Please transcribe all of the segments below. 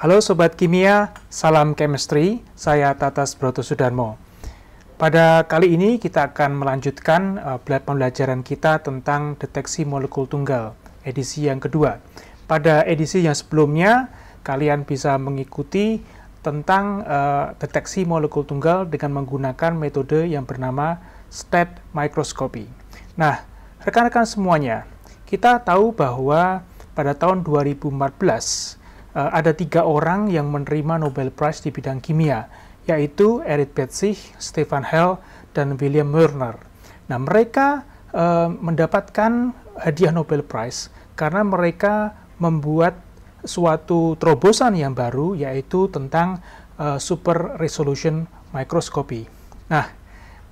Halo Sobat Kimia, salam chemistry, saya Tatas Broto Sudarmo. Pada kali ini kita akan melanjutkan uh, pembelajaran kita tentang deteksi molekul tunggal, edisi yang kedua. Pada edisi yang sebelumnya, kalian bisa mengikuti tentang uh, deteksi molekul tunggal dengan menggunakan metode yang bernama stat microscopy. Nah, rekan-rekan semuanya, kita tahu bahwa pada tahun 2014 uh, eh, ada tiga orang yang menerima Nobel Prize di bidang kimia, yaitu Eric Betzig, Stefan Hell, dan William Murner. Nah, mereka uh, mendapatkan hadiah Nobel Prize karena mereka membuat suatu terobosan yang baru yaitu tentang uh, super resolution microscopy. Nah,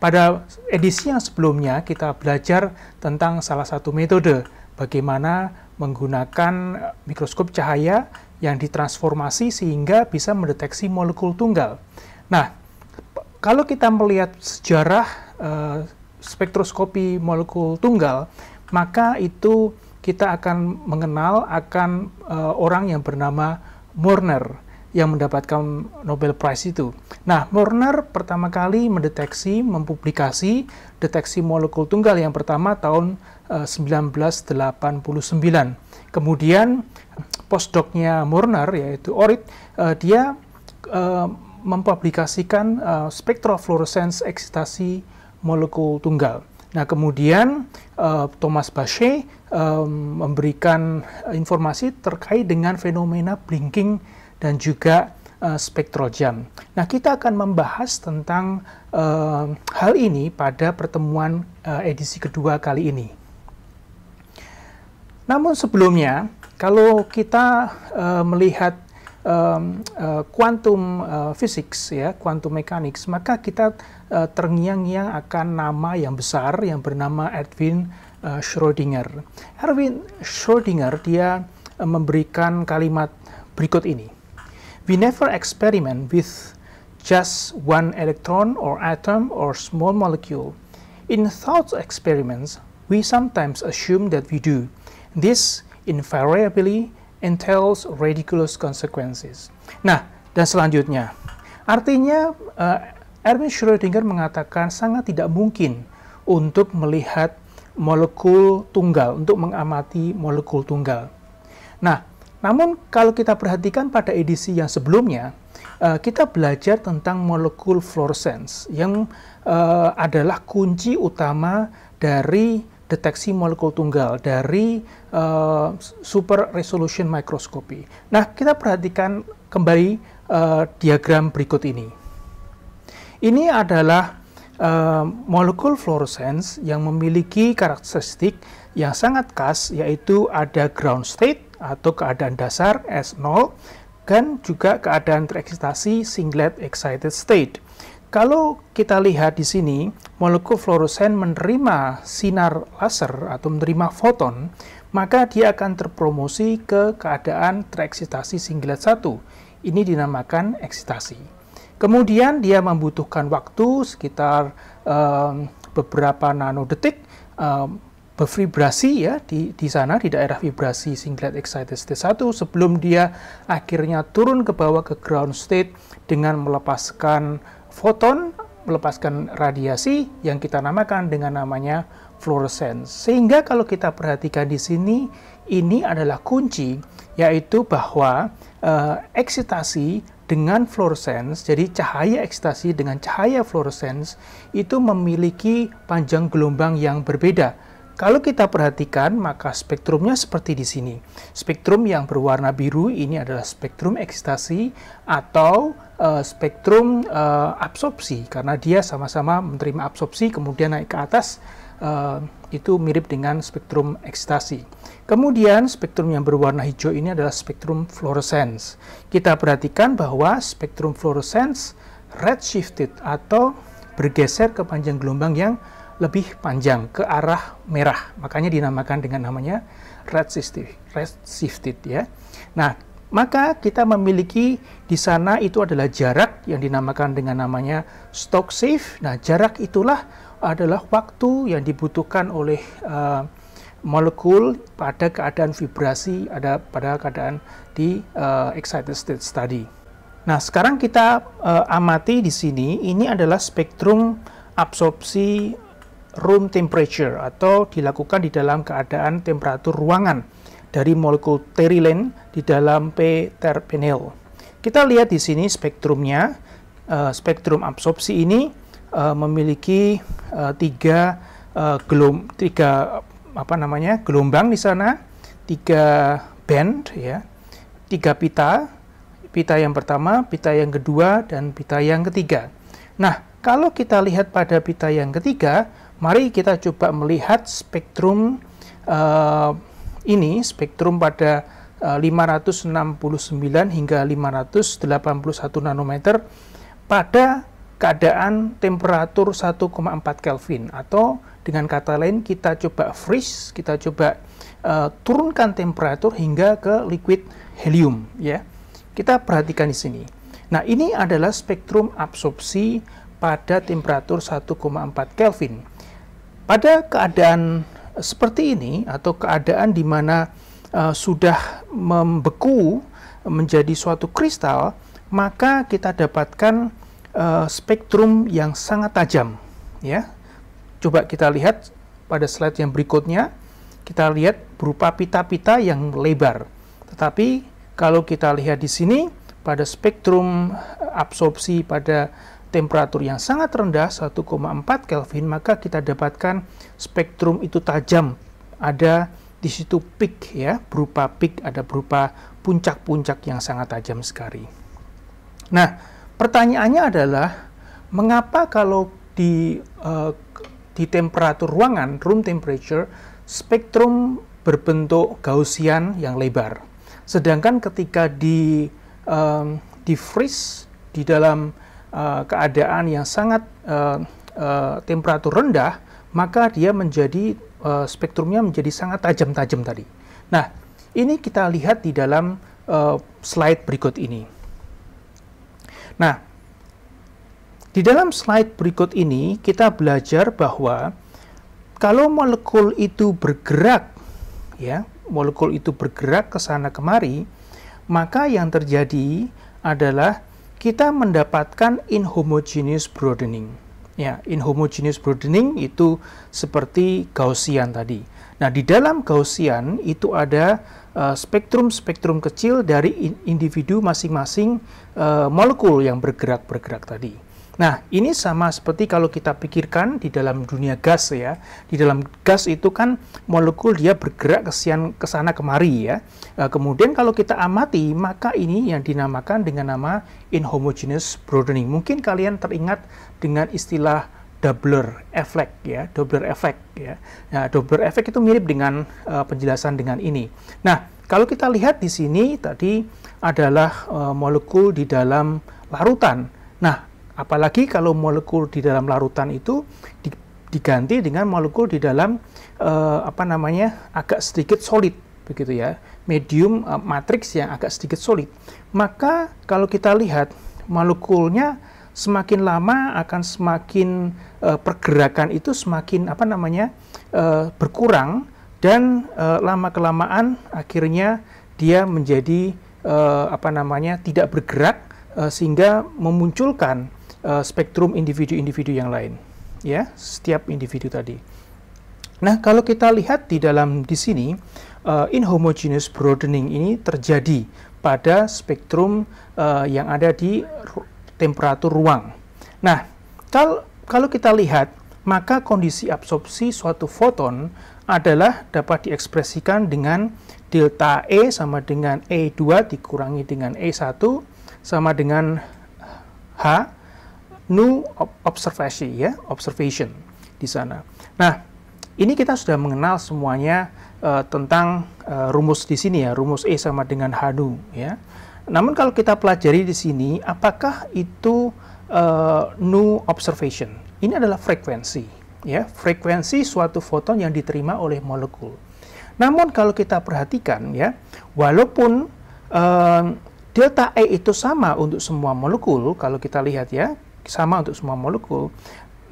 pada edisi yang sebelumnya kita belajar tentang salah satu metode bagaimana menggunakan eh, mikroskop cahaya yang ditransformasi sehingga bisa mendeteksi molekul tunggal. Nah, kalau kita melihat sejarah uh, spektroskopi molekul tunggal, maka itu kita akan mengenal akan uh, orang yang bernama Murner yang mendapatkan Nobel Prize itu. Nah, Murner pertama kali mendeteksi, mempublikasi deteksi molekul tunggal yang pertama tahun eh, uh, 1989. Kemudian postdocnya Murner yaitu Orit, uh, dia uh, mempublikasikan uh, spektrofluorescence eksitasi molekul tunggal. Nah, kemudian uh, Thomas Bache um, memberikan eh, informasi terkait dengan fenomena blinking dan juga uh, jam. Nah, kita akan membahas tentang uh, hal ini pada pertemuan uh, edisi kedua kali ini. Namun sebelumnya, kalau kita uh, melihat um, quantum physics ya, quantum mechanics, maka kita uh, terngiang-ngiang akan nama yang besar yang bernama Edwin Schrodinger, eh, Schrödinger. Erwin Schrödinger dia eh, memberikan kalimat berikut ini. We never experiment with just one electron or atom or small molecule. In thought experiments, we sometimes assume that we do. This invariably entails ridiculous consequences. Nah, dan selanjutnya. Artinya, uh, Erwin Schrödinger mengatakan sangat tidak mungkin untuk melihat molekul tunggal, untuk mengamati molekul tunggal. Nah, namun kalau kita perhatikan pada edisi yang sebelumnya, eh, kita belajar tentang molekul fluorescence yang eh, adalah kunci utama dari deteksi molekul tunggal dari eh, super resolution microscopy. Nah, kita perhatikan kembali diagram berikut ini. Ini adalah Eh, molekul fluorescence yang memiliki karakteristik yang sangat khas yaitu ada ground state atau keadaan dasar S0 dan juga keadaan tereksitasi singlet excited state. Kalau kita lihat di sini, molekul fluoresen menerima sinar laser atau menerima foton, maka dia akan terpromosi ke keadaan tereksitasi singlet 1. Ini dinamakan eksitasi. Kemudian dia membutuhkan waktu sekitar um, beberapa nanodetik um, bervibrasi ya di, di sana di daerah vibrasi singlet excited state 1 sebelum dia akhirnya turun ke bawah ke ground state dengan melepaskan foton melepaskan radiasi yang kita namakan dengan namanya fluorescence. Sehingga kalau kita perhatikan di sini ini adalah kunci yaitu bahwa uh, eksitasi dengan fluorescence, jadi cahaya ekstasi dengan cahaya fluorescence itu memiliki panjang gelombang yang berbeda. Kalau kita perhatikan, maka spektrumnya seperti di sini. Spektrum yang berwarna biru ini adalah spektrum ekstasi atau uh, spektrum uh, absorpsi, karena dia sama-sama menerima absorpsi, kemudian naik ke atas, uh, itu mirip dengan spektrum ekstasi. Kemudian spektrum yang berwarna hijau ini adalah spektrum fluorescence. Kita perhatikan bahwa spektrum fluorescence shifted atau bergeser ke panjang gelombang yang lebih panjang ke arah merah. Makanya dinamakan dengan namanya red shifted. ya. Nah, maka kita memiliki di sana itu adalah jarak yang dinamakan dengan namanya stock shift. Nah, jarak itulah adalah waktu yang dibutuhkan oleh uh, molekul pada keadaan vibrasi ada pada keadaan di uh, excited state tadi. Nah, sekarang kita uh, amati di sini ini adalah spektrum absorpsi room temperature atau dilakukan di dalam keadaan temperatur ruangan dari molekul terilen di dalam P terpenil. Kita lihat di sini spektrumnya, spektrum absorpsi ini uh, memiliki uh, tiga uh, gelom tiga apa namanya gelombang di sana tiga band ya tiga pita pita yang pertama pita yang kedua dan pita yang ketiga nah kalau kita lihat pada pita yang ketiga mari kita coba melihat spektrum uh, ini spektrum pada 569 hingga 581 nanometer pada keadaan temperatur 1,4 Kelvin atau dengan kata lain kita coba freeze, kita coba uh, turunkan temperatur hingga ke liquid helium ya. Kita perhatikan di sini. Nah, ini adalah spektrum absorpsi pada temperatur 1,4 Kelvin. Pada keadaan eh, seperti ini atau keadaan di mana uh, sudah membeku menjadi suatu kristal, maka kita dapatkan Eh, spektrum yang sangat tajam. Ya, coba kita lihat pada slide yang berikutnya. Kita lihat berupa pita-pita yang lebar. Tetapi kalau kita lihat di sini pada spektrum eh, absorpsi pada temperatur yang sangat rendah 1,4 Kelvin maka kita dapatkan spektrum itu tajam ada di situ peak ya berupa peak ada berupa puncak-puncak yang sangat tajam sekali. Nah, pertanyaannya adalah mengapa kalau di uh, di temperatur ruangan room temperature spektrum berbentuk gaussian yang lebar sedangkan ketika di um, di freeze di dalam uh, keadaan yang sangat uh, uh, temperatur rendah maka dia menjadi uh, spektrumnya menjadi sangat tajam-tajam tadi nah ini kita lihat di dalam uh, slide berikut ini Nah, di dalam slide berikut ini kita belajar bahwa kalau molekul itu bergerak ya, molekul itu bergerak ke sana kemari, maka yang terjadi adalah kita mendapatkan inhomogeneous broadening. Ya, inhomogeneous broadening itu seperti Gaussian tadi. Nah, di dalam Gaussian itu ada spektrum-spektrum eh, kecil dari individu masing-masing uh, molekul yang bergerak-bergerak tadi. Nah, ini sama seperti kalau kita pikirkan di dalam dunia gas ya. Di dalam gas itu kan molekul dia bergerak ke sana kemari ya. Eh, kemudian kalau kita amati, maka ini yang dinamakan dengan nama inhomogeneous broadening. Mungkin kalian teringat dengan istilah doubler effect ya, doubler effect ya. Nah, doubler effect itu mirip dengan uh, penjelasan dengan ini. Nah, kalau kita lihat di sini tadi adalah uh, molekul di dalam larutan. Nah, apalagi kalau molekul di dalam larutan itu di, diganti dengan molekul di dalam uh, apa namanya agak sedikit solid begitu ya, medium uh, matriks yang agak sedikit solid. Maka kalau kita lihat molekulnya semakin lama akan semakin uh, pergerakan itu semakin apa namanya uh, berkurang dan uh, eh, lama kelamaan akhirnya dia menjadi uh, apa namanya tidak bergerak uh, sehingga memunculkan uh, spektrum individu-individu yang lain ya setiap individu tadi. Nah, kalau kita lihat di dalam di sini, uh, inhomogeneous broadening ini terjadi pada spektrum uh, yang ada di temperatur ruang. Nah, kalau kalau kita lihat, maka kondisi absorpsi suatu foton adalah dapat diekspresikan dengan delta E sama dengan E2 dikurangi dengan E1 sama dengan H nu observasi ya, observation di sana. Nah, ini kita sudah mengenal semuanya uh, tentang uh, rumus di sini ya, rumus E sama dengan H nu ya. Namun kalau kita pelajari di sini, apakah itu uh, new observation? Ini adalah frekuensi, ya frekuensi suatu foton yang diterima oleh molekul. Namun kalau kita perhatikan, ya walaupun uh, delta E itu sama untuk semua molekul, kalau kita lihat ya sama untuk semua molekul.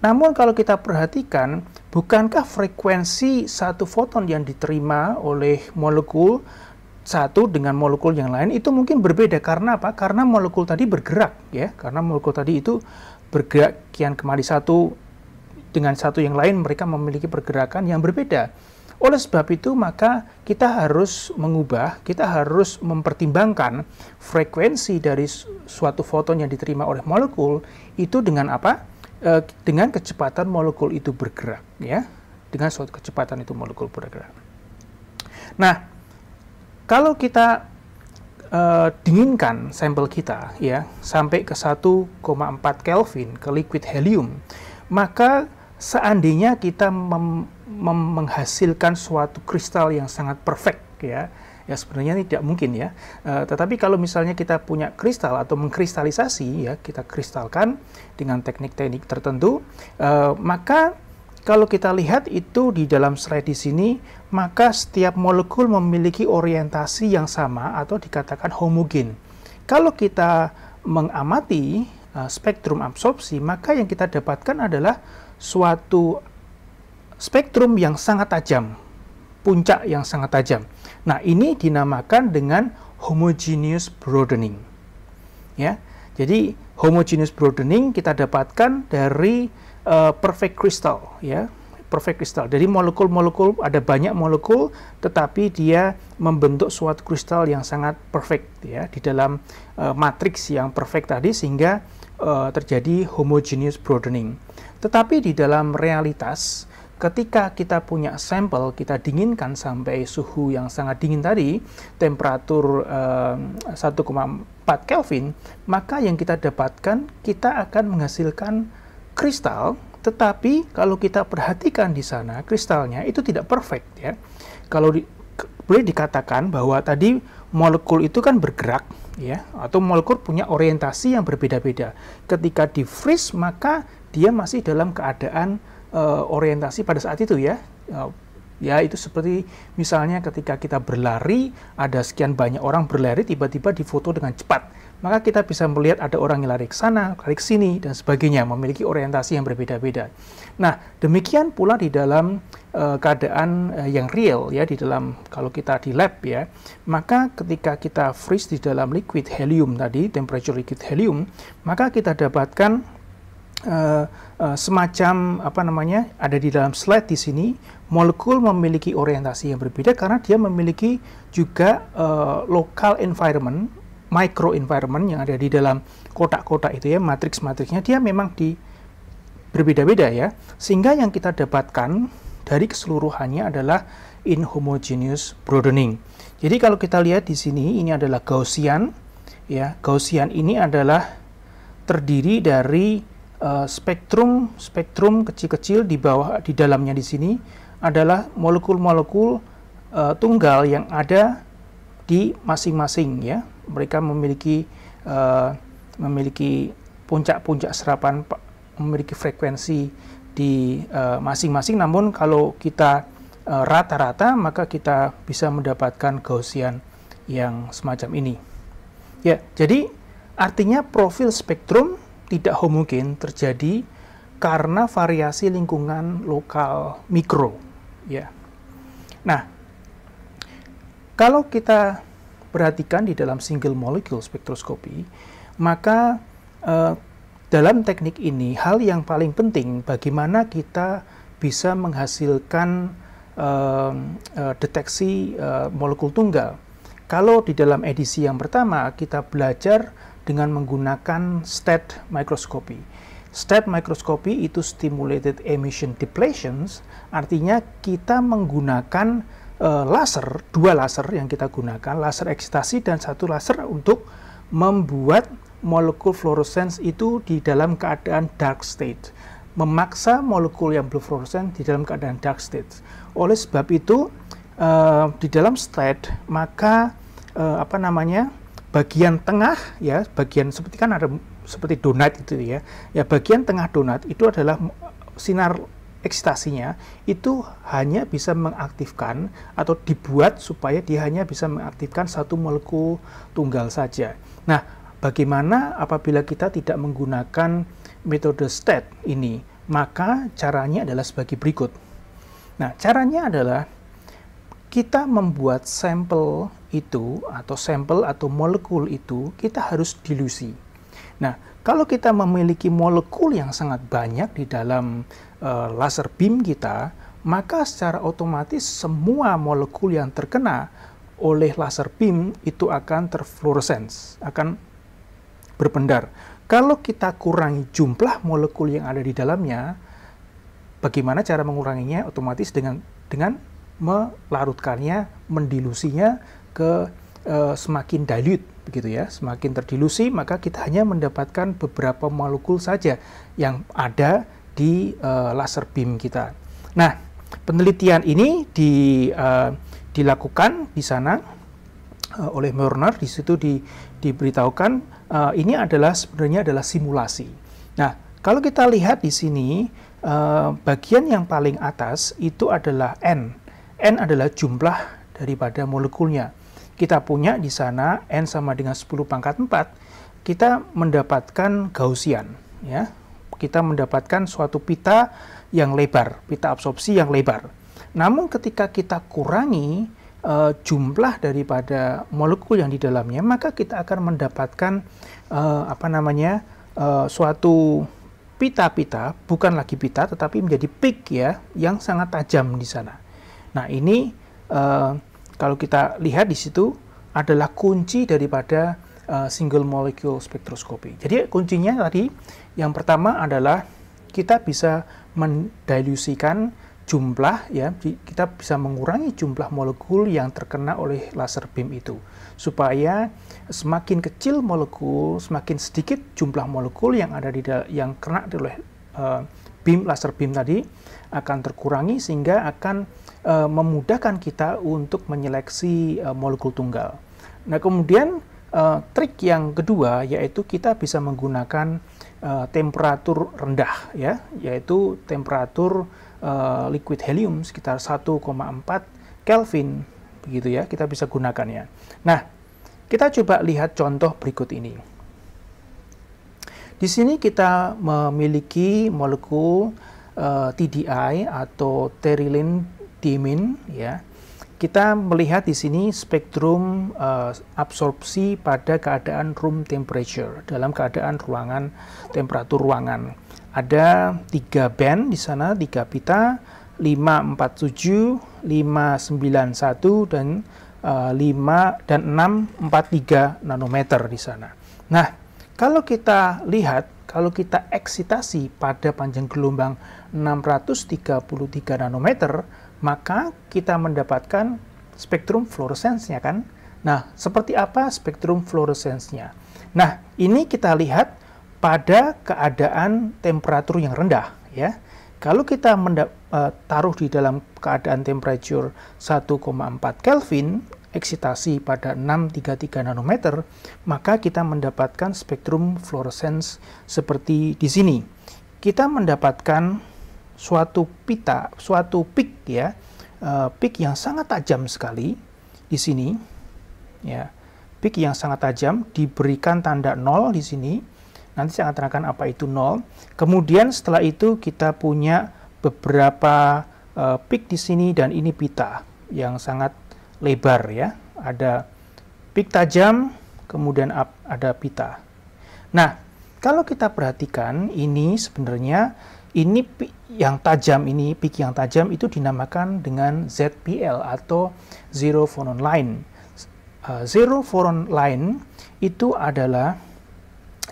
Namun kalau kita perhatikan, bukankah frekuensi satu foton yang diterima oleh molekul satu dengan molekul yang lain itu mungkin berbeda karena apa? Karena molekul tadi bergerak ya, karena molekul tadi itu bergerak kian kemari satu dengan satu yang lain mereka memiliki pergerakan yang berbeda. Oleh sebab itu maka kita harus mengubah, kita harus mempertimbangkan frekuensi dari suatu foton yang diterima oleh molekul itu dengan apa? E, dengan kecepatan molekul itu bergerak ya, dengan suatu kecepatan itu molekul bergerak. Nah, kalau kita uh, dinginkan sampel kita ya sampai ke 1,4 Kelvin ke liquid helium, maka seandainya kita mem mem menghasilkan suatu kristal yang sangat perfect ya, ya sebenarnya ini tidak mungkin ya. E, tetapi kalau misalnya kita punya kristal atau mengkristalisasi ya, kita kristalkan dengan teknik-teknik tertentu, e, maka kalau kita lihat itu di dalam slide di sini, maka setiap molekul memiliki orientasi yang sama atau dikatakan homogen. Kalau kita mengamati eh, spektrum absorpsi, maka yang kita dapatkan adalah suatu spektrum yang sangat tajam, puncak yang sangat tajam. Nah, ini dinamakan dengan homogeneous broadening. Ya. Jadi, homogeneous broadening kita dapatkan dari Eh, perfect crystal ya perfect crystal jadi molekul-molekul ada banyak molekul tetapi dia membentuk suatu kristal yang sangat perfect ya di dalam uh, matriks yang perfect tadi sehingga uh, terjadi homogeneous broadening tetapi di dalam realitas ketika kita punya sampel kita dinginkan sampai suhu yang sangat dingin tadi temperatur eh, 1,4 Kelvin maka yang kita dapatkan kita akan menghasilkan kristal, tetapi kalau kita perhatikan di sana kristalnya itu tidak perfect ya. Kalau di, boleh dikatakan bahwa tadi molekul itu kan bergerak ya atau molekul punya orientasi yang berbeda-beda. Ketika di freeze maka dia masih dalam keadaan uh, orientasi pada saat itu ya. Uh, ya itu seperti misalnya ketika kita berlari ada sekian banyak orang berlari tiba-tiba difoto dengan cepat maka kita bisa melihat ada orang yang lari ke sana, lari ke sini, dan sebagainya, memiliki orientasi yang berbeda-beda. Nah, demikian pula di dalam uh, keadaan uh, yang real, ya, di dalam kalau kita di lab, ya, maka ketika kita freeze di dalam liquid helium tadi, temperature liquid helium, maka kita dapatkan uh, uh, semacam apa namanya ada di dalam slide di sini molekul memiliki orientasi yang berbeda karena dia memiliki juga uh, local environment micro environment yang ada di dalam kotak-kotak itu ya, matriks-matriksnya dia memang di berbeda-beda ya. Sehingga yang kita dapatkan dari keseluruhannya adalah inhomogeneous broadening. Jadi kalau kita lihat di sini ini adalah Gaussian ya. Gaussian ini adalah terdiri dari uh, spektrum spektrum kecil-kecil di bawah di dalamnya di sini adalah molekul-molekul uh, tunggal yang ada di masing-masing ya mereka memiliki uh, memiliki puncak-puncak serapan memiliki frekuensi di eh, masing-masing uh, namun kalau kita eh, rata-rata uh, maka kita bisa mendapatkan Gaussian yang semacam ini ya jadi artinya profil spektrum tidak homogen terjadi karena variasi lingkungan lokal mikro ya nah kalau kita perhatikan di dalam single molecule spektroskopi, maka eh, dalam teknik ini hal yang paling penting bagaimana kita bisa menghasilkan eh, eh deteksi eh, molekul tunggal. Kalau di dalam edisi yang pertama kita belajar dengan menggunakan stat microscopy. Stat microscopy itu stimulated emission depletions, artinya kita menggunakan Eh, laser, dua laser yang kita gunakan, laser eksitasi dan satu laser untuk membuat molekul fluoresens itu di dalam keadaan dark state, memaksa molekul yang belum fluoresen di dalam keadaan dark state. Oleh sebab itu uh, di dalam state maka uh, apa namanya bagian tengah ya bagian seperti kan ada seperti donat itu ya ya bagian tengah donat itu adalah sinar eksitasinya itu hanya bisa mengaktifkan atau dibuat supaya dia hanya bisa mengaktifkan satu molekul tunggal saja. Nah, bagaimana apabila kita tidak menggunakan metode STAT ini? Maka caranya adalah sebagai berikut. Nah, caranya adalah kita membuat sampel itu atau sampel atau molekul itu kita harus dilusi. Nah, kalau kita memiliki molekul yang sangat banyak di dalam uh, laser beam kita, maka secara otomatis semua molekul yang terkena oleh laser beam itu akan terfluoresens, akan berpendar. Kalau kita kurangi jumlah molekul yang ada di dalamnya, bagaimana cara menguranginya? Otomatis dengan dengan melarutkannya, mendilusinya ke e, semakin dilute begitu ya. Semakin terdilusi maka kita hanya mendapatkan beberapa molekul saja yang ada di uh, laser beam kita. Nah, penelitian ini di, uh, dilakukan di sana uh, oleh Murner. Di situ di, diberitahukan uh, ini adalah sebenarnya adalah simulasi. Nah, kalau kita lihat di sini uh, bagian yang paling atas itu adalah n. N adalah jumlah daripada molekulnya kita punya di sana n sama dengan 10 pangkat 4, kita mendapatkan Gaussian. Ya. Kita mendapatkan suatu pita yang lebar, pita absorpsi yang lebar. Namun ketika kita kurangi e, jumlah daripada molekul yang di dalamnya, maka kita akan mendapatkan e, apa namanya e, suatu pita-pita, bukan lagi pita, tetapi menjadi peak ya, yang sangat tajam di sana. Nah ini uh, kalau kita lihat di situ adalah kunci daripada uh, single molecule spektroskopi. Jadi kuncinya tadi yang pertama adalah kita bisa mendilusikan jumlah ya kita bisa mengurangi jumlah molekul yang terkena oleh laser beam itu supaya semakin kecil molekul semakin sedikit jumlah molekul yang ada di yang kena oleh uh, beam laser beam tadi akan terkurangi sehingga akan uh, memudahkan kita untuk menyeleksi uh, molekul tunggal. Nah, kemudian uh, trik yang kedua yaitu kita bisa menggunakan uh, temperatur rendah ya, yaitu temperatur uh, liquid helium sekitar 1,4 Kelvin begitu ya, kita bisa gunakannya. Nah, kita coba lihat contoh berikut ini. Di sini kita memiliki molekul uh, TDI atau terylene dimin ya kita melihat di sini spektrum uh, absorpsi pada keadaan room temperature dalam keadaan ruangan temperatur ruangan ada tiga band di sana tiga pita 547 591 dan uh, eh, 5 dan 643 nanometer di sana nah kalau kita lihat kalau kita eksitasi pada panjang gelombang 633 nanometer maka kita mendapatkan spektrum fluoresensnya kan. Nah, seperti apa spektrum fluoresensnya? Nah, ini kita lihat pada keadaan temperatur yang rendah ya. Kalau kita e, taruh di dalam keadaan temperatur 1,4 Kelvin, eksitasi pada 633 nanometer, maka kita mendapatkan spektrum fluoresens seperti di sini. Kita mendapatkan suatu pita, suatu peak ya, eh, pik yang sangat tajam sekali di sini, ya, peak yang sangat tajam diberikan tanda nol di sini. Nanti saya akan terangkan apa itu nol. Kemudian setelah itu kita punya beberapa eh, pik di sini dan ini pita yang sangat lebar ya. Ada peak tajam, kemudian ada pita. Nah, kalau kita perhatikan ini sebenarnya ini yang tajam ini, peak yang tajam itu dinamakan dengan ZPL atau Zero Phonon Line. Uh, zero Phonon Line itu adalah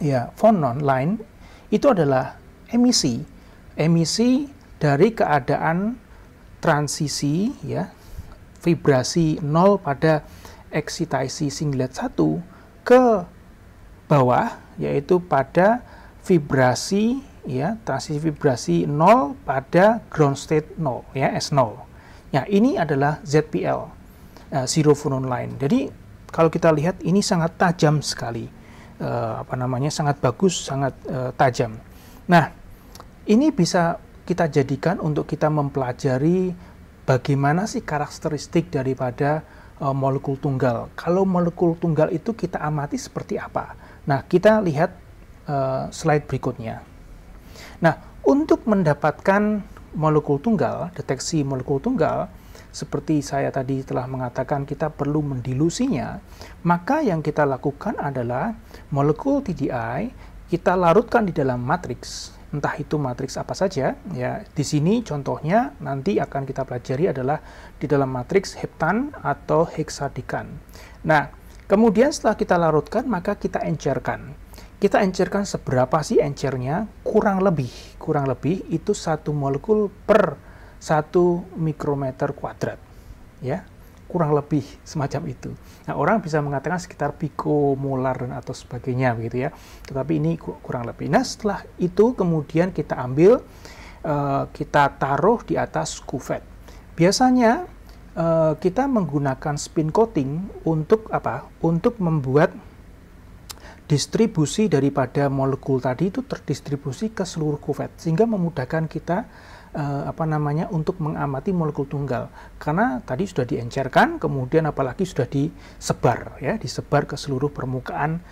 ya phonon line itu adalah emisi emisi dari keadaan transisi ya vibrasi nol pada eksitasi singlet 1 ke bawah yaitu pada vibrasi ya transisi vibrasi 0 pada ground state 0 ya S0. Ya, ini adalah ZPL uh, eh, zero phonon line. Jadi kalau kita lihat ini sangat tajam sekali. Uh, apa namanya? sangat bagus, sangat uh, tajam. Nah, ini bisa kita jadikan untuk kita mempelajari bagaimana sih karakteristik daripada uh, molekul tunggal. Kalau molekul tunggal itu kita amati seperti apa? Nah, kita lihat uh, slide berikutnya. Nah, untuk mendapatkan molekul tunggal, deteksi molekul tunggal, seperti saya tadi telah mengatakan kita perlu mendilusinya, maka yang kita lakukan adalah molekul TDI kita larutkan di dalam matriks, entah itu matriks apa saja. Ya, di sini contohnya nanti akan kita pelajari adalah di dalam matriks heptan atau heksadikan. Nah, kemudian setelah kita larutkan maka kita encerkan kita encerkan seberapa sih encernya kurang lebih kurang lebih itu satu molekul per satu mikrometer kuadrat ya kurang lebih semacam itu. Nah orang bisa mengatakan sekitar molar dan atau sebagainya begitu ya. Tetapi ini kurang lebih. Nah setelah itu kemudian kita ambil eh, kita taruh di atas kufet. Biasanya eh, kita menggunakan spin coating untuk apa? Untuk membuat distribusi daripada molekul tadi itu terdistribusi ke seluruh kuvet sehingga memudahkan kita eh, apa namanya untuk mengamati molekul tunggal karena tadi sudah diencerkan kemudian apalagi sudah disebar ya disebar ke seluruh permukaan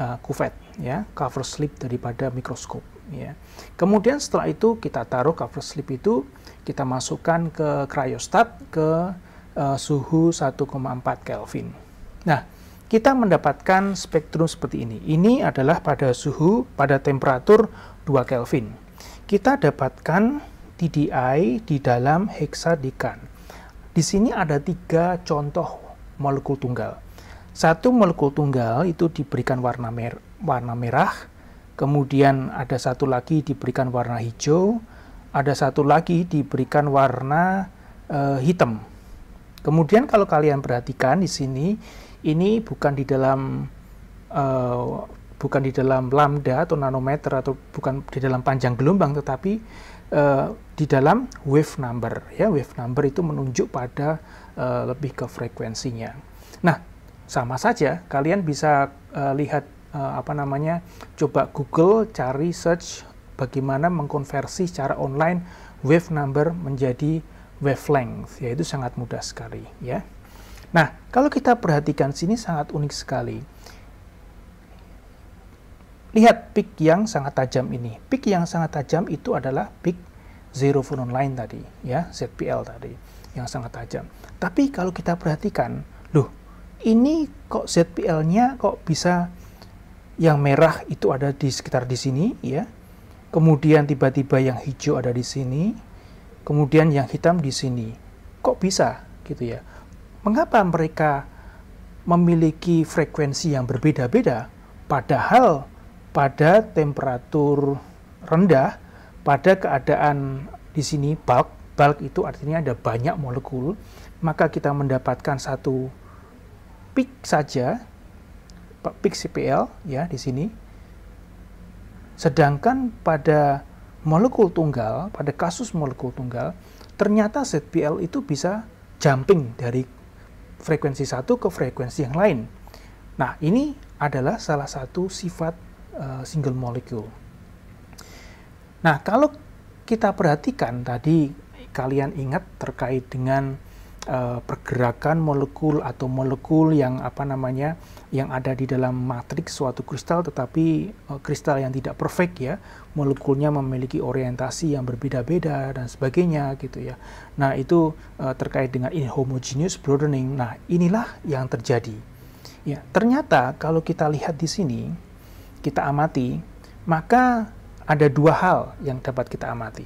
eh, kuvet ya cover slip daripada mikroskop ya kemudian setelah itu kita taruh cover slip itu kita masukkan ke cryostat ke eh, suhu 1,4 Kelvin nah kita mendapatkan spektrum seperti ini. Ini adalah pada suhu pada temperatur 2 Kelvin. Kita dapatkan TDI di dalam heksadikan. Di sini ada tiga contoh molekul tunggal. Satu molekul tunggal itu diberikan warna, mer warna merah, kemudian ada satu lagi diberikan warna hijau, ada satu lagi diberikan warna e, hitam. Kemudian kalau kalian perhatikan di sini ini bukan di dalam uh, bukan di dalam lambda atau nanometer atau bukan di dalam panjang gelombang tetapi uh, di dalam wave number ya wave number itu menunjuk pada uh, lebih ke frekuensinya. Nah, sama saja kalian bisa uh, lihat uh, apa namanya coba Google cari search bagaimana mengkonversi secara online wave number menjadi wavelength yaitu sangat mudah sekali ya. Nah, kalau kita perhatikan sini sangat unik sekali. Lihat peak yang sangat tajam ini. Peak yang sangat tajam itu adalah peak zero phone online tadi, ya, ZPL tadi yang sangat tajam. Tapi kalau kita perhatikan, loh, ini kok ZPL-nya kok bisa yang merah itu ada di sekitar di sini, ya. Kemudian tiba-tiba yang hijau ada di sini, kemudian yang hitam di sini. Kok bisa gitu ya? mengapa mereka memiliki frekuensi yang berbeda-beda, padahal pada temperatur rendah, pada keadaan di sini bulk, bulk itu artinya ada banyak molekul, maka kita mendapatkan satu peak saja, peak CPL ya di sini. Sedangkan pada molekul tunggal, pada kasus molekul tunggal, ternyata ZPL itu bisa jumping dari frekuensi satu ke frekuensi yang lain. Nah, ini adalah salah satu sifat uh, single molecule. Nah, kalau kita perhatikan tadi kalian ingat terkait dengan uh, pergerakan molekul atau molekul yang apa namanya yang ada di dalam matriks suatu kristal tetapi eh, kristal yang tidak perfect ya molekulnya memiliki orientasi yang berbeda-beda dan sebagainya gitu ya nah itu eh, terkait dengan inhomogeneous broadening nah inilah yang terjadi ya ternyata kalau kita lihat di sini kita amati maka ada dua hal yang dapat kita amati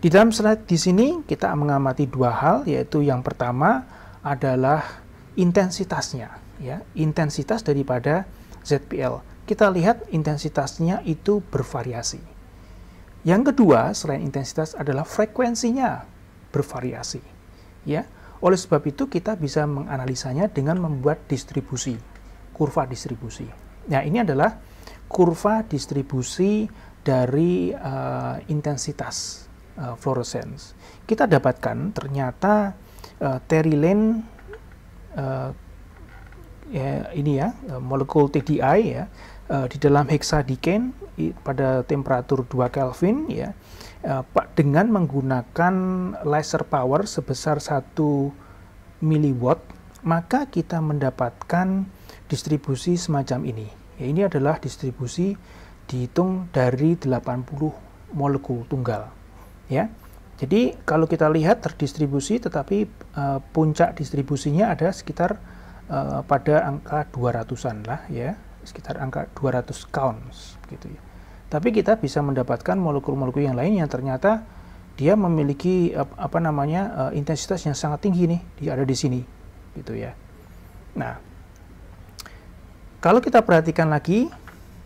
di dalam slide di sini kita mengamati dua hal yaitu yang pertama adalah intensitasnya ya intensitas daripada ZPL. Kita lihat intensitasnya itu bervariasi. Yang kedua, selain intensitas adalah frekuensinya bervariasi. Ya, oleh sebab itu kita bisa menganalisanya dengan membuat distribusi, kurva distribusi. Nah, ini adalah kurva distribusi dari uh, intensitas uh, fluorescence. Kita dapatkan ternyata uh, eh, terilen uh, ya, ini ya eh, molekul TDI ya uh, di dalam heksadiken pada temperatur 2 Kelvin ya uh, dengan menggunakan laser power sebesar 1 miliwatt maka kita mendapatkan distribusi semacam ini. Ya, ini adalah distribusi dihitung dari 80 molekul tunggal. Ya. Jadi kalau kita lihat terdistribusi tetapi uh, puncak distribusinya ada sekitar uh, pada angka 200-an lah ya, sekitar angka 200 counts gitu ya. Tapi kita bisa mendapatkan molekul-molekul yang lain yang ternyata dia memiliki apa namanya uh, intensitas yang sangat tinggi nih, dia ada di sini gitu ya. Nah, kalau kita perhatikan lagi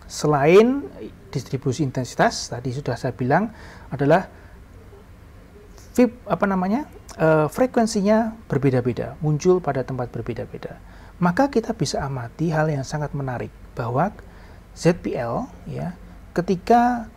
selain distribusi intensitas tadi sudah saya bilang adalah apa namanya eh, frekuensinya berbeda-beda muncul pada tempat berbeda-beda maka kita bisa amati hal yang sangat menarik bahwa ZPL ya ketika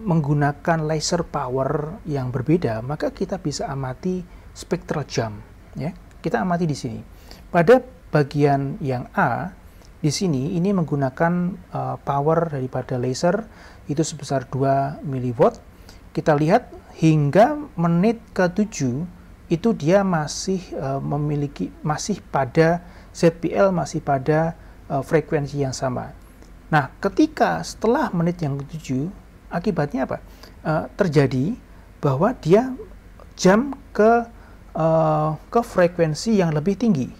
menggunakan laser power yang berbeda maka kita bisa amati spektral jam ya kita amati di sini pada bagian yang A di sini ini menggunakan uh, power daripada laser itu sebesar 2 miliwatt kita lihat hingga menit ke-7 itu dia masih uh, memiliki masih pada ZPL masih pada uh, frekuensi yang sama. Nah, ketika setelah menit yang ketujuh, akibatnya apa? Uh, terjadi bahwa dia jam ke uh, ke frekuensi yang lebih tinggi,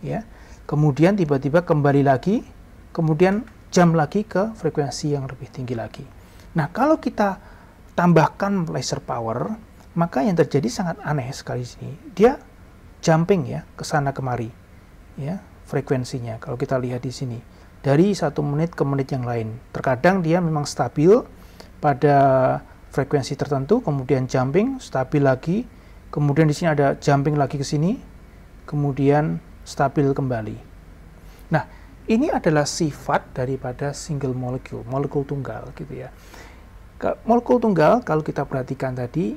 ya. Kemudian tiba-tiba kembali lagi, kemudian jam lagi ke frekuensi yang lebih tinggi lagi. Nah, kalau kita tambahkan laser power, maka yang terjadi sangat aneh sekali di sini. Dia jumping ya ke sana kemari ya frekuensinya kalau kita lihat di sini dari satu menit ke menit yang lain. Terkadang dia memang stabil pada frekuensi tertentu, kemudian jumping, stabil lagi, kemudian di sini ada jumping lagi ke sini, kemudian stabil kembali. Nah, ini adalah sifat daripada single molecule, molekul tunggal gitu ya. Molekul tunggal kalau kita perhatikan tadi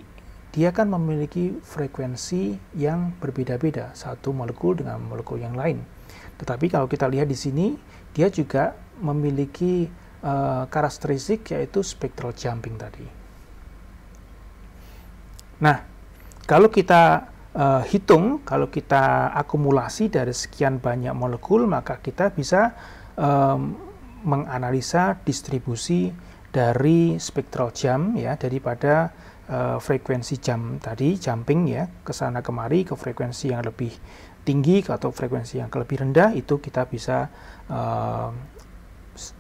dia kan memiliki frekuensi yang berbeda-beda satu molekul dengan molekul yang lain. Tetapi kalau kita lihat di sini, dia juga memiliki uh, karakteristik yaitu spectral jumping tadi. Nah, kalau kita uh, hitung, kalau kita akumulasi dari sekian banyak molekul, maka kita bisa um, menganalisa distribusi dari spectral jump ya daripada uh, frekuensi jam tadi jumping ya ke sana kemari ke frekuensi yang lebih tinggi atau frekuensi yang lebih rendah itu kita bisa uh,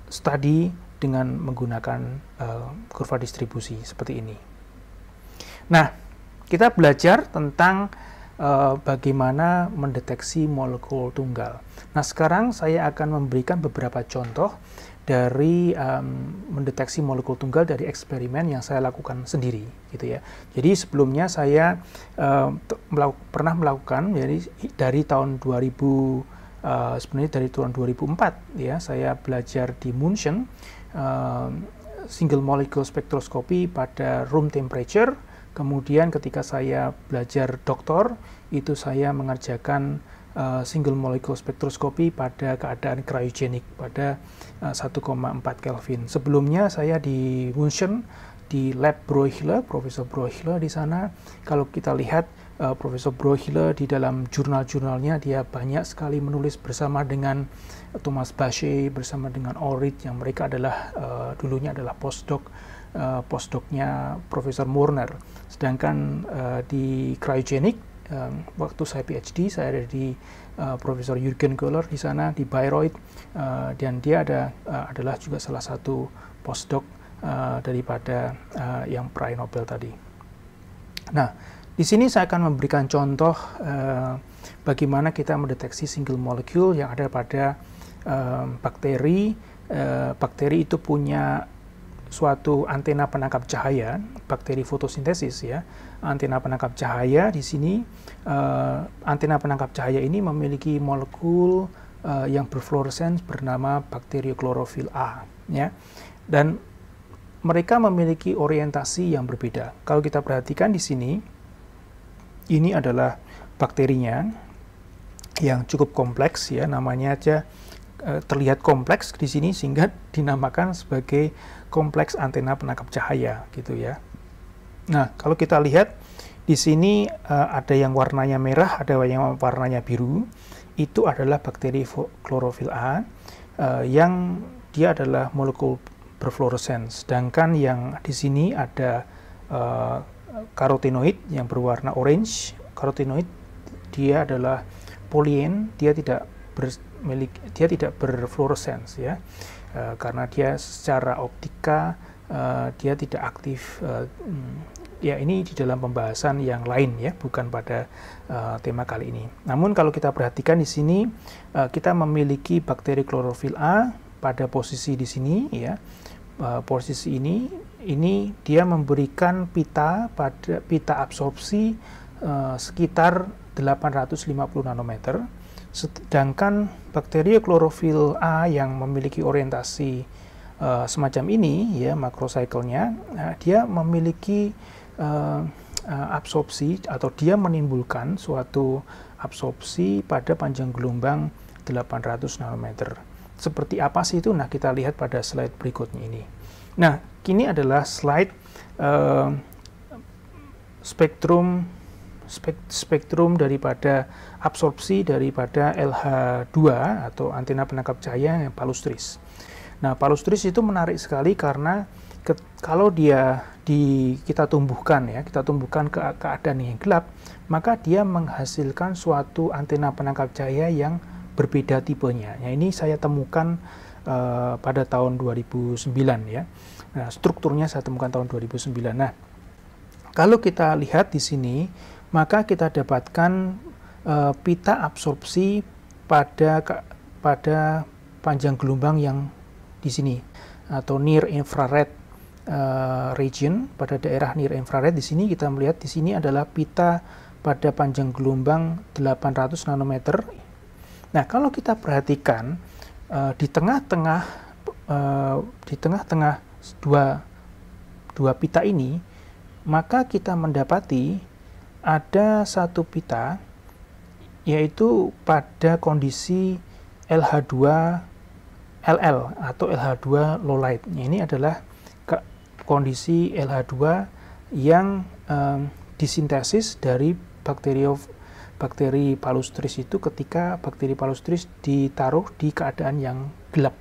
study dengan menggunakan uh, kurva distribusi seperti ini. Nah, kita belajar tentang uh, bagaimana mendeteksi molekul tunggal. Nah, sekarang saya akan memberikan beberapa contoh dari um, mendeteksi molekul tunggal dari eksperimen yang saya lakukan sendiri gitu ya. Jadi sebelumnya saya um, melaku, pernah melakukan jadi dari tahun 2000 uh, eh, sebenarnya dari tahun 2004 ya saya belajar di Munchen um, single molecule spectroscopy pada room temperature. Kemudian ketika saya belajar doktor itu saya mengerjakan Eh, single molecule spektroskopi pada keadaan cryogenic pada uh, eh, 1,4 Kelvin. Sebelumnya saya di München di lab Broichler, Profesor Broichler di sana. Kalau kita lihat eh, Profesor Broichler di dalam jurnal-jurnalnya dia banyak sekali menulis bersama dengan Thomas Bache, bersama dengan Orit yang mereka adalah dulunya adalah postdoc uh, postdocnya Profesor Murner. Sedangkan di cryogenic um, waktu saya PhD saya ada di uh, Profesor Jurgen Köhler di sana di Bayreuth uh, dan dia ada uh, adalah juga salah satu postdoc uh, daripada uh, yang prai Nobel tadi. Nah, di sini saya akan memberikan contoh uh, bagaimana kita mendeteksi single molecule yang ada pada uh, bakteri. Uh, bakteri itu punya suatu antena penangkap cahaya, bakteri fotosintesis ya antena penangkap cahaya di sini uh, eh, antena penangkap cahaya ini memiliki molekul uh, yang berfluoresen bernama klorofil A ya dan mereka memiliki orientasi yang berbeda. Kalau kita perhatikan di sini ini adalah bakterinya yang cukup kompleks ya namanya aja eh, terlihat kompleks di sini sehingga dinamakan sebagai kompleks antena penangkap cahaya gitu ya. Nah, kalau kita lihat di sini uh, ada yang warnanya merah, ada yang warnanya biru. Itu adalah bakteri klorofil A uh, yang dia adalah molekul berfluoresen. Sedangkan yang di sini ada uh, karotenoid yang berwarna orange. Karotenoid dia adalah polien, dia tidak ber, dia tidak berfluoresen ya. Uh, karena dia secara optika uh, dia tidak aktif uh, Ya, ini di dalam pembahasan yang lain ya, bukan pada uh, tema kali ini. Namun kalau kita perhatikan di sini uh, kita memiliki bakteri klorofil A pada posisi di sini ya. Uh, posisi ini ini dia memberikan pita pada pita absorpsi uh, sekitar 850 nanometer. Sedangkan bakteri klorofil A yang memiliki orientasi uh, semacam ini ya makrocycle nah, dia memiliki uh, absorpsi atau dia menimbulkan suatu absorpsi pada panjang gelombang 800 nanometer. Seperti apa sih itu? Nah, kita lihat pada slide berikutnya ini. Nah, kini adalah slide uh, spektrum spek, spektrum daripada absorpsi daripada LH2 atau antena penangkap cahaya yang palustris. Nah, palustris itu menarik sekali karena ke, kalau dia di kita tumbuhkan ya, kita tumbuhkan ke keadaan yang gelap, maka dia menghasilkan suatu antena penangkap cahaya yang berbeda tipenya. Ya, ini saya temukan uh, pada tahun 2009 ya. Nah, strukturnya saya temukan tahun 2009. Nah, kalau kita lihat di sini, maka kita dapatkan uh, pita absorpsi pada pada panjang gelombang yang di sini atau near infrared Eh, region pada daerah near infrared di sini kita melihat di sini adalah pita pada panjang gelombang 800 nanometer. Nah, kalau kita perhatikan eh, di tengah-tengah eh, di tengah-tengah dua dua pita ini, maka kita mendapati ada satu pita yaitu pada kondisi LH2 LL atau LH2 low light. Ini adalah kondisi LH2 yang um, disintesis dari bakteri bakteri palustris itu ketika bakteri palustris ditaruh di keadaan yang gelap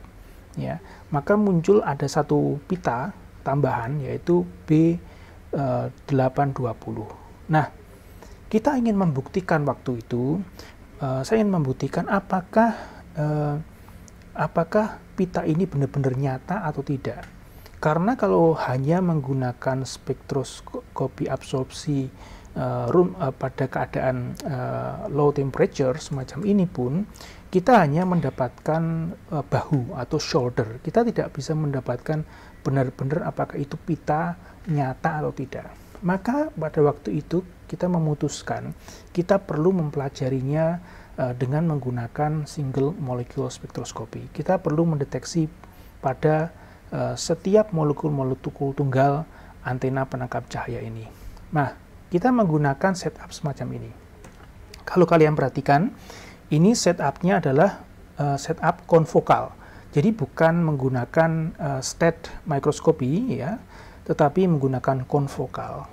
ya maka muncul ada satu pita tambahan yaitu B820 e, nah kita ingin membuktikan waktu itu e, saya ingin membuktikan apakah e, apakah pita ini benar-benar nyata atau tidak karena kalau hanya menggunakan spektroskopi absorpsi uh, room, uh, pada keadaan uh, low temperature semacam ini pun kita hanya mendapatkan uh, bahu atau shoulder. Kita tidak bisa mendapatkan benar-benar apakah itu pita nyata atau tidak. Maka pada waktu itu kita memutuskan kita perlu mempelajarinya uh, dengan menggunakan single molecule spektroskopi. Kita perlu mendeteksi pada Eh, setiap molekul-molekul tunggal antena penangkap cahaya ini. Nah, kita menggunakan setup semacam ini. Kalau kalian perhatikan, ini setupnya adalah uh, setup konvokal. Jadi bukan menggunakan uh, eh, stead mikroskopi ya, tetapi menggunakan konvokal.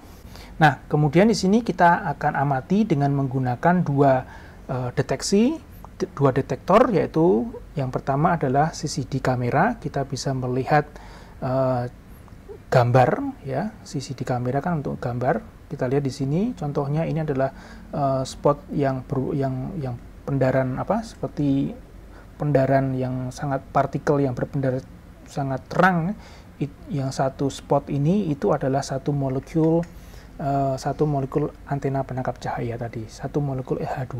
Nah, kemudian di sini kita akan amati dengan menggunakan dua uh, deteksi dua detektor yaitu yang pertama adalah CCD kamera kita bisa melihat uh, gambar ya CCD kamera kan untuk gambar kita lihat di sini contohnya ini adalah uh, spot yang ber, yang yang pendaran apa seperti pendaran yang sangat partikel yang berpendar sangat terang it, yang satu spot ini itu adalah satu molekul uh, satu molekul antena penangkap cahaya tadi satu molekul EH2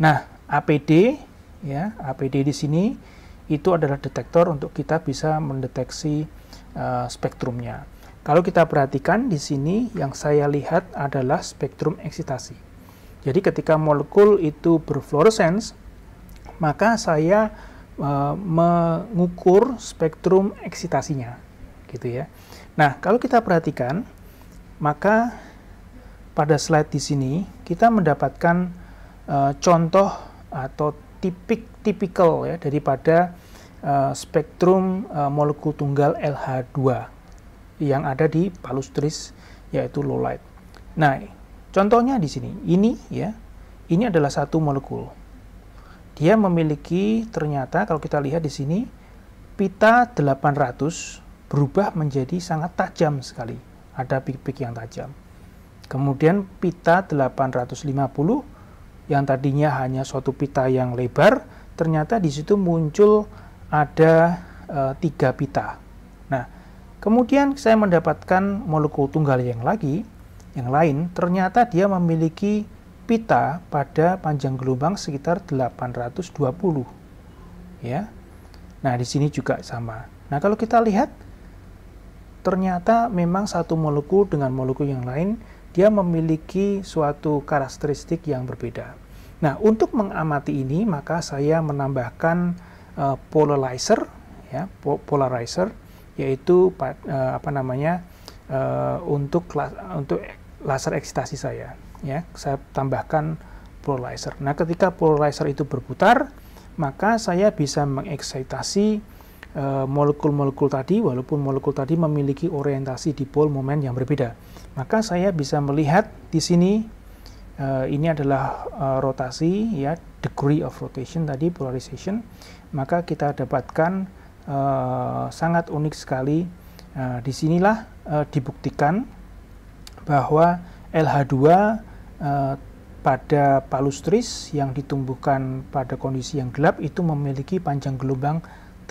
Nah, APD ya, APD di sini itu adalah detektor untuk kita bisa mendeteksi uh, spektrumnya. Kalau kita perhatikan di sini yang saya lihat adalah spektrum eksitasi. Jadi ketika molekul itu berfluoresens, maka saya uh, mengukur spektrum eksitasinya, gitu ya. Nah, kalau kita perhatikan, maka pada slide di sini kita mendapatkan Eh, contoh atau tipik tipikal ya daripada uh, spektrum uh, molekul tunggal LH2 yang ada di palustris yaitu low light. Nah, contohnya di sini. Ini ya. Ini adalah satu molekul. Dia memiliki ternyata kalau kita lihat di sini pita 800 berubah menjadi sangat tajam sekali. Ada pik-pik yang tajam. Kemudian pita 850 yang tadinya hanya suatu pita yang lebar, ternyata di situ muncul ada e, tiga pita. Nah, kemudian saya mendapatkan molekul tunggal yang lagi, yang lain, ternyata dia memiliki pita pada panjang gelombang sekitar 820. Ya. Nah, di sini juga sama. Nah, kalau kita lihat ternyata memang satu molekul dengan molekul yang lain dia memiliki suatu karakteristik yang berbeda. Nah, untuk mengamati ini, maka saya menambahkan uh, polarizer, ya, polarizer, yaitu uh, apa namanya uh, untuk untuk laser eksitasi saya, ya, saya tambahkan polarizer. Nah, ketika polarizer itu berputar, maka saya bisa mengeksitasi Eh, molekul-molekul tadi, walaupun molekul tadi memiliki orientasi dipol momen yang berbeda. Maka saya bisa melihat di sini eh, ini adalah eh, rotasi, ya degree of rotation tadi polarization. Maka kita dapatkan sangat unik sekali. Uh, disinilah dibuktikan bahwa LH2 pada palustris yang ditumbuhkan pada kondisi yang gelap itu memiliki panjang gelombang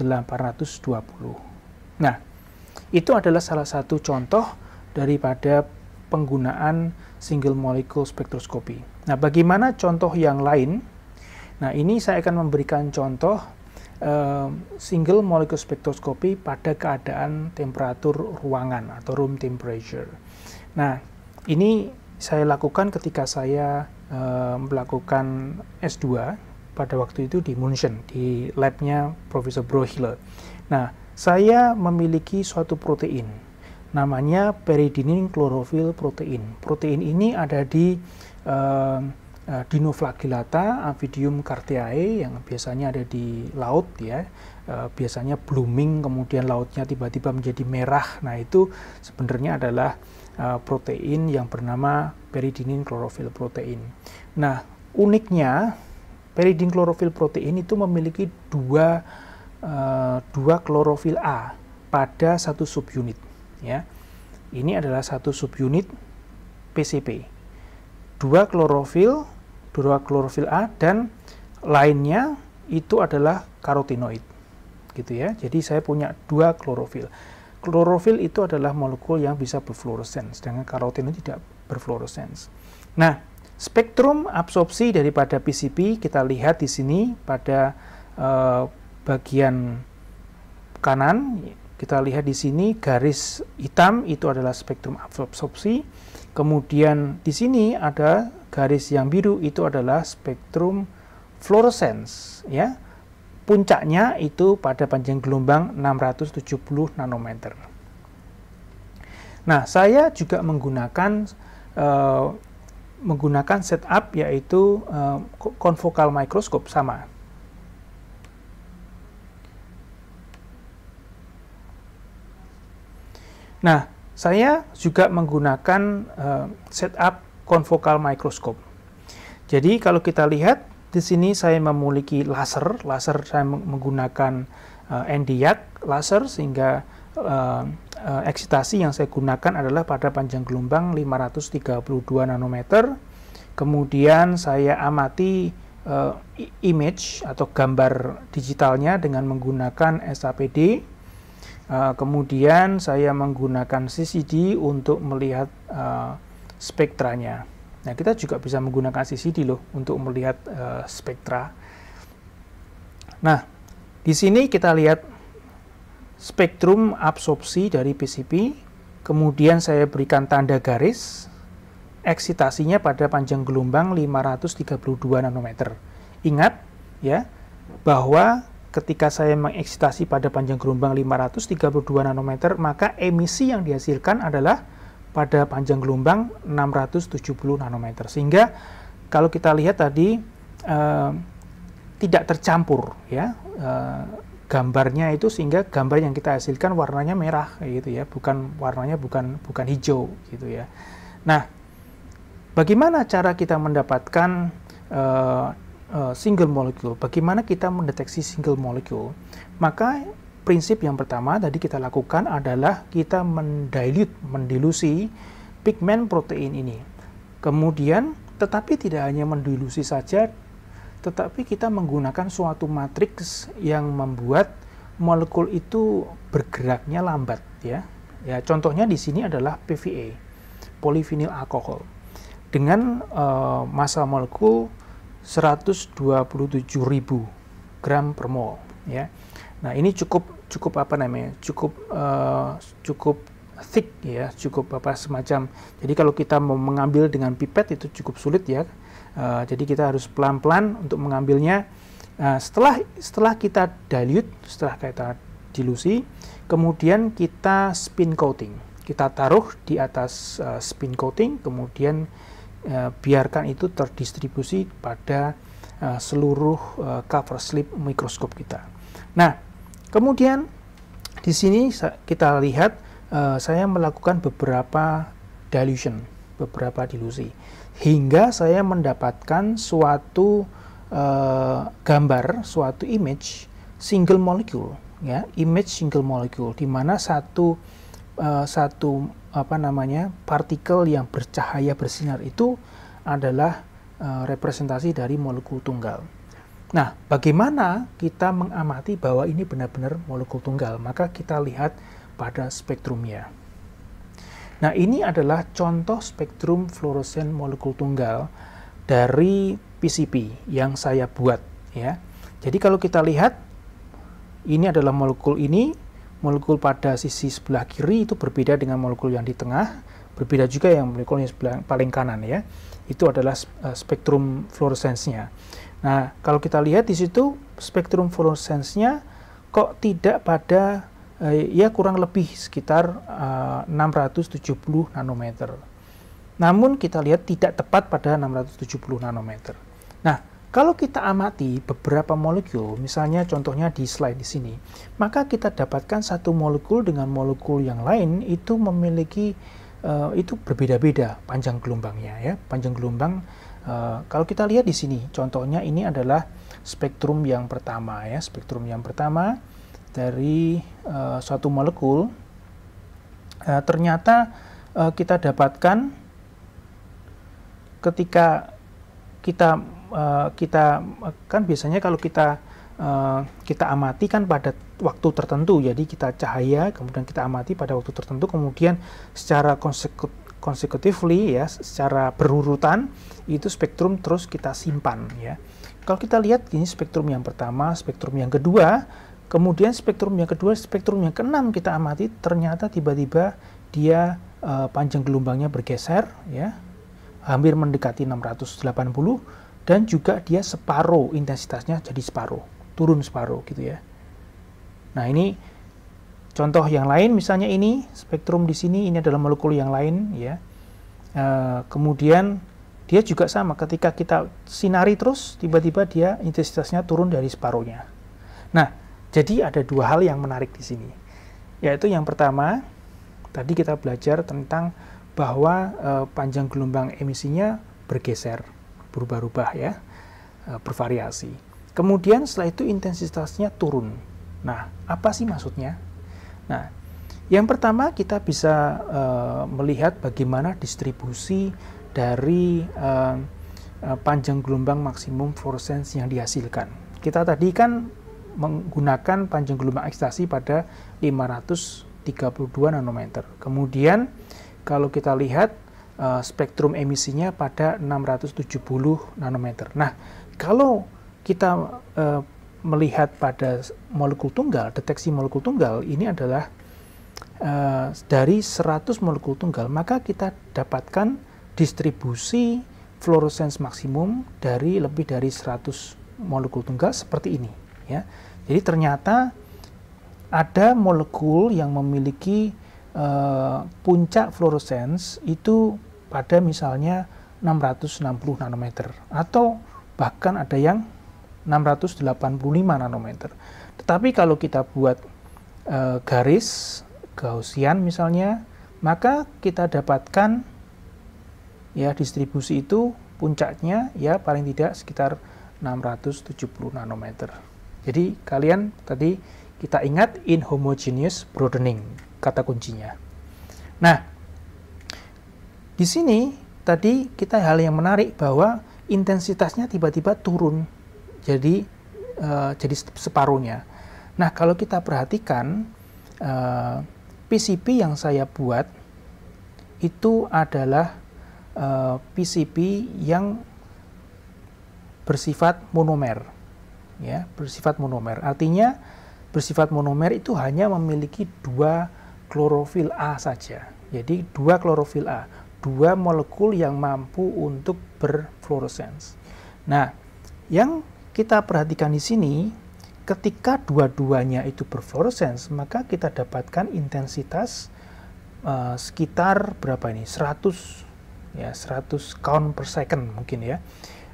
820. Nah, itu adalah salah satu contoh daripada penggunaan single molecule spektroskopi. Nah, bagaimana contoh yang lain? Nah, ini saya akan memberikan contoh eh, single molecule spektroskopi pada keadaan temperatur ruangan atau room temperature. Nah, ini saya lakukan ketika saya eh, melakukan S2 pada waktu itu di München, di labnya Profesor Brohiller. Nah, saya memiliki suatu protein, namanya peridinin klorofil protein. Protein ini ada di uh, dinoflagellata Avidium cartiae yang biasanya ada di laut ya. Uh, biasanya blooming kemudian lautnya tiba-tiba menjadi merah. Nah, itu sebenarnya adalah uh, protein yang bernama peridinin klorofil protein. Nah, uniknya Peridin klorofil protein itu memiliki dua uh, dua klorofil A pada satu subunit ya. Ini adalah satu subunit PCP. Dua klorofil, dua klorofil A dan lainnya itu adalah karotinoid. Gitu ya. Jadi saya punya dua klorofil. Klorofil itu adalah molekul yang bisa berfluoresen, sedangkan karotinoid tidak berfluoresen. Nah, Spektrum absorpsi daripada PCB kita lihat di sini pada eh, bagian kanan kita lihat di sini garis hitam itu adalah spektrum absorpsi. Kemudian di sini ada garis yang biru itu adalah spektrum fluorescence ya. Puncaknya itu pada panjang gelombang 670 nanometer. Nah, saya juga menggunakan eh, menggunakan setup yaitu uh, konvokal mikroskop sama. Nah, saya juga menggunakan uh, setup konvokal mikroskop. Jadi kalau kita lihat di sini saya memiliki laser, laser saya menggunakan uh, eh, ND-YAG laser sehingga uh, eksitasi yang saya gunakan adalah pada panjang gelombang 532 nanometer. Kemudian saya amati uh, image atau gambar digitalnya dengan menggunakan SAPD. Uh, eh, kemudian saya menggunakan CCD untuk melihat uh, spektranya. Nah, kita juga bisa menggunakan CCD loh untuk melihat uh, spektra. Nah, di sini kita lihat spektrum absorpsi dari PCB, kemudian saya berikan tanda garis, eksitasinya pada panjang gelombang 532 nanometer. Ingat ya bahwa ketika saya mengeksitasi pada panjang gelombang 532 nanometer, maka emisi yang dihasilkan adalah pada panjang gelombang 670 nanometer. Sehingga kalau kita lihat tadi eh, tidak tercampur ya eh, gambarnya itu sehingga gambar yang kita hasilkan warnanya merah gitu ya bukan warnanya bukan bukan hijau gitu ya nah bagaimana cara kita mendapatkan uh, uh, single molecule bagaimana kita mendeteksi single molecule maka prinsip yang pertama tadi kita lakukan adalah kita mendilute mendilusi pigmen protein ini kemudian tetapi tidak hanya mendilusi saja tetapi kita menggunakan suatu matriks yang membuat molekul itu bergeraknya lambat ya. Ya, contohnya di sini adalah PVA, polivinil alkohol. Dengan uh, massa molekul 127.000 gram per mol ya. Nah, ini cukup cukup apa namanya? cukup uh, cukup thick ya, cukup apa semacam. Jadi kalau kita mau mengambil dengan pipet itu cukup sulit ya Eh, jadi kita harus pelan-pelan untuk mengambilnya. Uh, setelah setelah kita dilute, setelah kita dilusi, kemudian kita spin coating. Kita taruh di atas uh, spin coating, kemudian uh, biarkan itu terdistribusi pada uh, seluruh uh, cover slip mikroskop kita. Nah, kemudian di sini kita lihat uh, saya melakukan beberapa dilution, beberapa dilusi hingga saya mendapatkan suatu uh, gambar, suatu image single molecule, ya, image single molecule, di mana satu uh, satu apa namanya partikel yang bercahaya bersinar itu adalah uh, representasi dari molekul tunggal. Nah, bagaimana kita mengamati bahwa ini benar-benar molekul tunggal? Maka kita lihat pada spektrumnya. Nah, ini adalah contoh spektrum fluoresen molekul tunggal dari PCP yang saya buat ya. Jadi kalau kita lihat ini adalah molekul ini, molekul pada sisi sebelah kiri itu berbeda dengan molekul yang di tengah, berbeda juga yang molekul yang sebelah paling kanan ya. Itu adalah eh, spektrum fluoresensnya Nah, kalau kita lihat di situ spektrum fluoresensnya kok tidak pada Eh, ya kurang lebih sekitar eh, uh, 670 nanometer. Namun kita lihat tidak tepat pada 670 nanometer. Nah, kalau kita amati beberapa molekul, misalnya contohnya di slide di sini, maka kita dapatkan satu molekul dengan molekul yang lain itu memiliki uh, itu berbeda-beda panjang gelombangnya ya, panjang gelombang Uh, kalau kita lihat di sini, contohnya ini adalah spektrum yang pertama ya, spektrum yang pertama dari uh, suatu molekul uh, ternyata uh, kita dapatkan ketika kita uh, kita kan biasanya kalau kita uh, kita amati kan pada waktu tertentu jadi kita cahaya kemudian kita amati pada waktu tertentu kemudian secara konsekut consecutively ya secara berurutan itu spektrum terus kita simpan ya. Kalau kita lihat ini spektrum yang pertama, spektrum yang kedua Kemudian spektrum yang kedua, spektrum yang keenam kita amati ternyata tiba-tiba dia e, panjang gelombangnya bergeser ya hampir mendekati 680 dan juga dia separuh intensitasnya jadi separuh, turun separuh gitu ya. Nah, ini contoh yang lain misalnya ini spektrum di sini ini adalah molekul yang lain ya. E, kemudian dia juga sama ketika kita sinari terus tiba-tiba dia intensitasnya turun dari separuhnya. Nah, jadi ada dua hal yang menarik di sini. Yaitu yang pertama, tadi kita belajar tentang bahwa e, panjang gelombang emisinya bergeser, berubah-ubah ya, e, bervariasi. Kemudian setelah itu intensitasnya turun. Nah, apa sih maksudnya? Nah, yang pertama kita bisa e, melihat bagaimana distribusi dari e, panjang gelombang maksimum fluorescence yang dihasilkan. Kita tadi kan menggunakan panjang gelombang ekstasi pada 532 nanometer. Kemudian kalau kita lihat eh, spektrum emisinya pada 670 nanometer. Nah, kalau kita eh, melihat pada molekul tunggal, deteksi molekul tunggal ini adalah eh, dari 100 molekul tunggal, maka kita dapatkan distribusi fluoresens maksimum dari lebih dari 100 molekul tunggal seperti ini ya. Jadi ternyata ada molekul yang memiliki uh, puncak fluoresens itu pada misalnya 660 nanometer atau bahkan ada yang 685 nanometer. Tetapi kalau kita buat e, garis Gaussian misalnya, maka kita dapatkan ya distribusi itu puncaknya ya paling tidak sekitar 670 nanometer. Jadi kalian tadi kita ingat inhomogeneous broadening kata kuncinya. Nah, di sini tadi kita hal yang menarik bahwa intensitasnya tiba-tiba turun jadi uh, jadi separuhnya. Nah, kalau kita perhatikan uh, eh, PCP yang saya buat itu adalah uh, eh, PCP yang bersifat monomer ya bersifat monomer. Artinya bersifat monomer itu hanya memiliki dua klorofil A saja. Jadi dua klorofil A, dua molekul yang mampu untuk berfluoresens. Nah, yang kita perhatikan di sini ketika dua-duanya itu berfluoresens, maka kita dapatkan intensitas uh, sekitar berapa ini? 100 ya 100 count per second mungkin ya.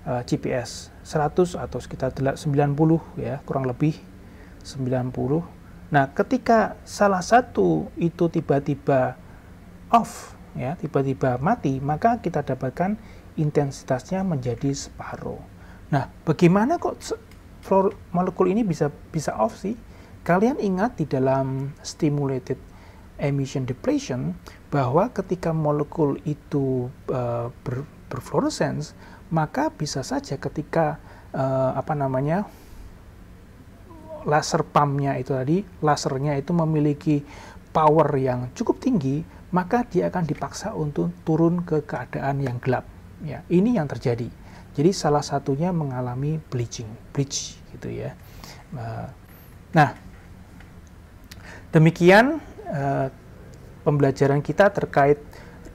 Uh, eh, GPS 100 atau sekitar 90 ya kurang lebih 90 nah ketika salah satu itu tiba-tiba off ya tiba-tiba mati maka kita dapatkan intensitasnya menjadi separuh nah bagaimana kok molekul ini bisa bisa off sih kalian ingat di dalam stimulated emission depletion bahwa ketika molekul itu uh, ber, berfluorescence maka bisa saja ketika uh, apa namanya laser pumpnya itu tadi lasernya itu memiliki power yang cukup tinggi maka dia akan dipaksa untuk turun ke keadaan yang gelap ya ini yang terjadi jadi salah satunya mengalami bleaching bleach gitu ya uh, nah demikian uh, pembelajaran kita terkait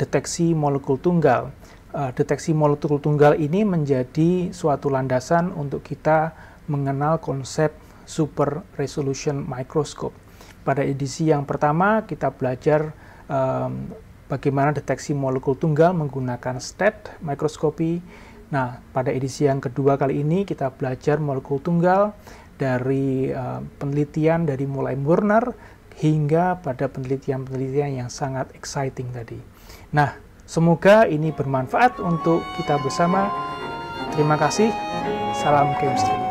deteksi molekul tunggal Eh, deteksi molekul tunggal ini menjadi suatu landasan untuk kita mengenal konsep super resolution microscope. Pada edisi yang pertama kita belajar um, bagaimana deteksi molekul tunggal menggunakan STET mikroskopi. Nah, pada edisi yang kedua kali ini kita belajar molekul tunggal dari uh, penelitian dari mulai Werner hingga pada penelitian-penelitian yang sangat exciting tadi. Nah, Semoga ini bermanfaat untuk kita bersama. Terima kasih. Salam chemistry.